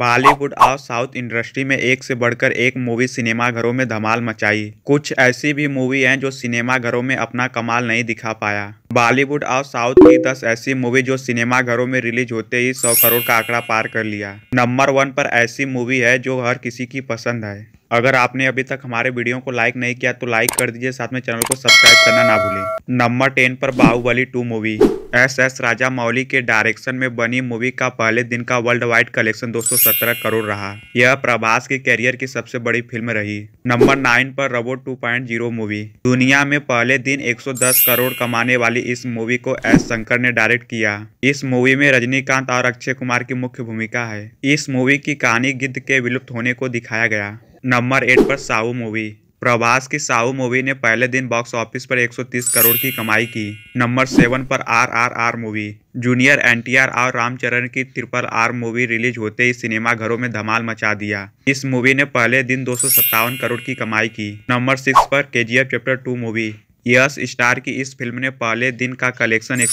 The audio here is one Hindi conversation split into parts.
बॉलीवुड और साउथ इंडस्ट्री में एक से बढ़कर एक मूवी सिनेमाघरों में धमाल मचाई कुछ ऐसी भी मूवी हैं जो सिनेमाघरों में अपना कमाल नहीं दिखा पाया बॉलीवुड और साउथ की 10 ऐसी मूवी जो सिनेमाघरों में रिलीज होते ही 100 करोड़ का आंकड़ा पार कर लिया नंबर वन पर ऐसी मूवी है जो हर किसी की पसंद है अगर आपने अभी तक हमारे वीडियो को लाइक नहीं किया तो लाइक कर दीजिए साथ में चैनल को सब्सक्राइब करना ना भूलें नंबर टेन पर Baahubali two movie S S Rajamouli के डायरेक्शन में बनी मूवी का पहले दिन का वर्ल्ड वाइड कलेक्शन 217 करोड़ रहा यह प्रभास के कैरियर की सबसे बड़ी फिल्म रही नंबर नाइन पर रबो 2.0 मूवी दुनिया में पहले दिन 110 करोड़ कमाने वाली इस मूवी को एस शंकर ने डायरेक्ट किया इस मूवी में रजनीकांत और अक्षय कुमार की मुख्य भूमिका है इस मूवी की कहानी गिद्ध के विलुप्त होने को दिखाया गया नंबर एट पर साहू मूवी प्रभास की साहू मूवी ने पहले दिन बॉक्स ऑफिस पर 130 करोड़ की कमाई की नंबर सेवन पर are are R movie junior NTR और रामचरण की ट्रिपल आर मूवी रिलीज होते ही सिनेमा घरों में धमाल मचा दिया इस मूवी ने पहले दिन दो करोड़ की कमाई की नंबर सिक्स पर K chapter two movie Yash star की इस फिल्म ने पहले दिन का कलेक्शन एक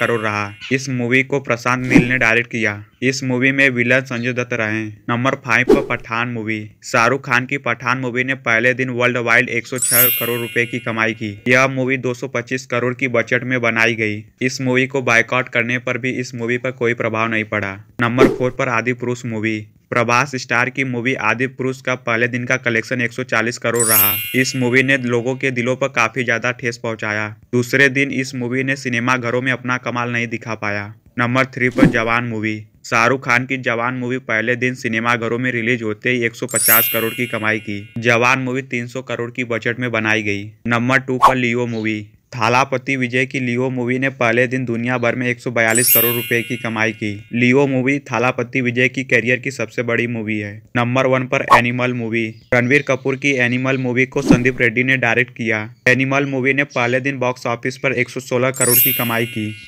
करोड़ रहा इस मूवी को प्रशांत नील ने डायरेक्ट किया इस मूवी में विलन संजय दत्त रहे नंबर फाइव पर पठान मूवी शाहरुख खान की पठान मूवी ने पहले दिन वर्ल्ड वाइड 106 करोड़ रुपए की कमाई की यह मूवी 225 करोड़ की बजट में बनाई गई इस मूवी को बाइकआउट करने पर भी इस मूवी पर कोई प्रभाव नहीं पड़ा नंबर फोर पर Adipurush movie Prabhas star की मूवी आदि पुरुष का पहले दिन का कलेक्शन 140 करोड़ रहा इस मूवी ने लोगों के दिलों पर काफी ज्यादा ठेस पहुंचाया दूसरे दिन इस मूवी ने सिनेमा घरों में अपना कमाल नहीं दिखा पाया नंबर थ्री पर जवान मूवी शाहरुख खान की जवान मूवी पहले दिन सिनेमा घरों में रिलीज होते ही 150 करोड़ की कमाई की जवान मूवी 300 करोड़ की बजट में बनाई गई नंबर टू पर लियो मूवी थालापति विजय की लियो मूवी ने पहले दिन दुनिया भर में 142 करोड़ रुपए की कमाई की लियो मूवी थालापति विजय की कैरियर की सबसे बड़ी मूवी है नंबर वन पर एनिमल मूवी रणवीर कपूर की एनिमल मूवी को संदीप रेड्डी ने डायरेक्ट किया एनिमल मूवी ने पहले दिन बॉक्स ऑफिस पर 116 करोड़ की कमाई की